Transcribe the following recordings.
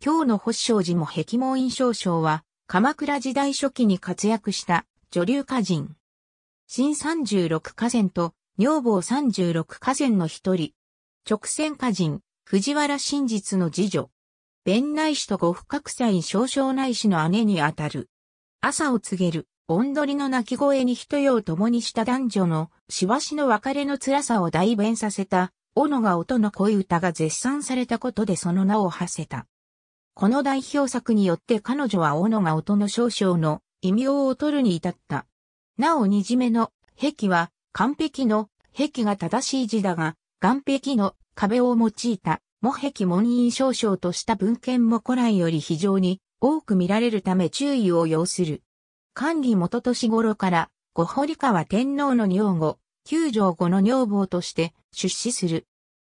今日の保証寺も壁門院象賞は、鎌倉時代初期に活躍した女流歌人。新三十六歌仙と女房三十六歌仙の一人。直線歌人、藤原真実の次女。弁内氏と五不覚祭少将内氏の姉にあたる。朝を告げる、おんどりの鳴き声に一夜を共にした男女の、しわしの別れの辛さを代弁させた、斧が音の恋歌が絶賛されたことでその名を馳せた。この代表作によって彼女は斧が音の少々の異名を取るに至った。なおにじめの壁は完璧の壁が正しい字だが、岩壁の壁を用いた模壁文印少々とした文献も古来より非常に多く見られるため注意を要する。管理元年頃から、ご堀川天皇の女房、九条後の女房として出資する。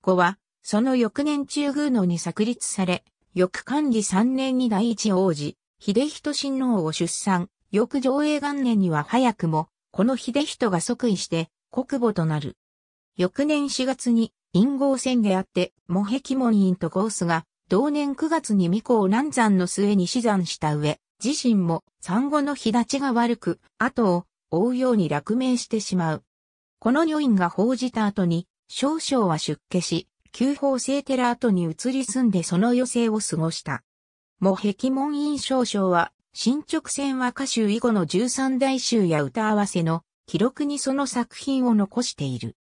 後は、その翌年中宮のに作立され、翌管理3年に第一王子、秀人親王を出産、翌上映元年には早くも、この秀人が即位して、国母となる。翌年4月に、陰合戦であって、モヘキモニンとゴースが、同年9月に巫女を南山の末に死産した上、自身も産後の日立ちが悪く、後を追うように落命してしまう。この女院が報じた後に、少々は出家し、旧法政寺跡に移り住んでその余生を過ごした。も壁門院少将は、進捗戦和歌集以後の十三大集や歌合わせの記録にその作品を残している。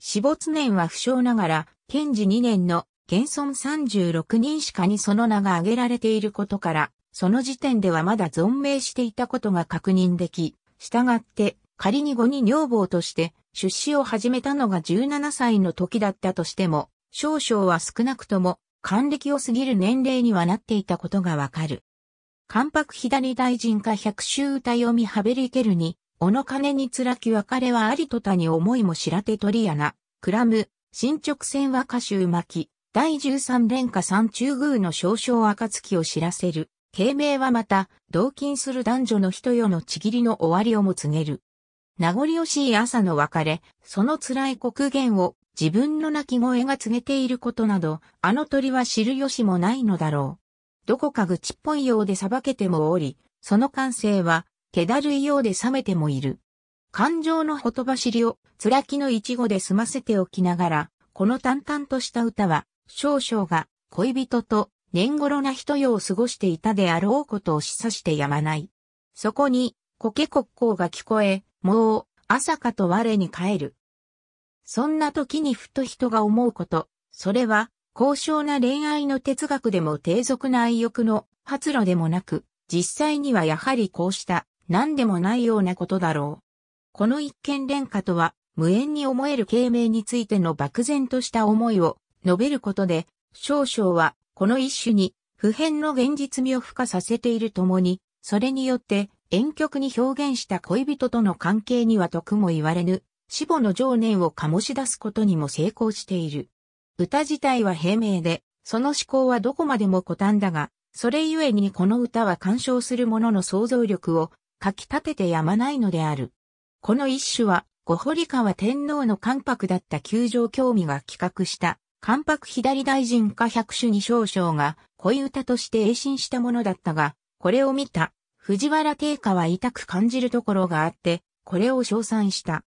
死没年は不詳ながら、賢治2年の現存36人しかにその名が挙げられていることから、その時点ではまだ存命していたことが確認でき、従って仮に後に女房として出資を始めたのが17歳の時だったとしても、少々は少なくとも、還暦を過ぎる年齢にはなっていたことがわかる。関白左大臣か百州歌読みはべりけるに、おの金につらき別れはありとたに思いも知らて取りやな、クラム、進捗線は歌集巻、第十三連下三中宮の少々暁を知らせる。慶明はまた、同勤する男女の人よのちぎりの終わりをも告げる。名残惜しい朝の別れ、その辛い刻限を自分の鳴き声が告げていることなど、あの鳥は知る由もないのだろう。どこか愚痴っぽいようで裁けてもおり、その感性は、気だるいようで冷めてもいる。感情のほとばしりを、辛きの一語で済ませておきながら、この淡々とした歌は、少々が恋人と年頃な人よを過ごしていたであろうことを示唆してやまない。そこに、苔国交が聞こえ、もう、朝かと我に帰る。そんな時にふと人が思うこと、それは、高尚な恋愛の哲学でも低俗な愛欲の発露でもなく、実際にはやはりこうした何でもないようなことだろう。この一見連歌とは無縁に思える経明についての漠然とした思いを述べることで、少々はこの一種に普遍の現実味を付加させているともに、それによって遠曲に表現した恋人との関係には得も言われぬ死母の情念を醸し出すことにも成功している。歌自体は平明で、その思考はどこまでも古短だが、それゆえにこの歌は鑑賞する者の想像力をかき立ててやまないのである。この一種は、ご堀川天皇の関白だった球場興味が企画した、関白左大臣か百首に少々が恋歌として栄進したものだったが、これを見た藤原定家は痛く感じるところがあって、これを称賛した。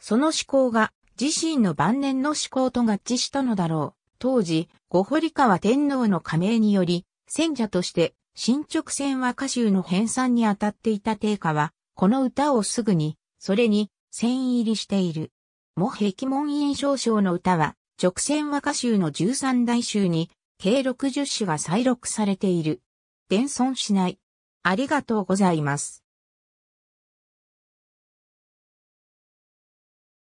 その思考が自身の晩年の思考と合致したのだろう。当時、五堀川天皇の加盟により、戦者として進捗戦和歌集の編纂に当たっていた定家は、この歌をすぐに、それに、線入りしている。も壁門印象賞の歌は、直線和歌集の13大集に、計60首が再録されている。伝存しない。ありがとうございます。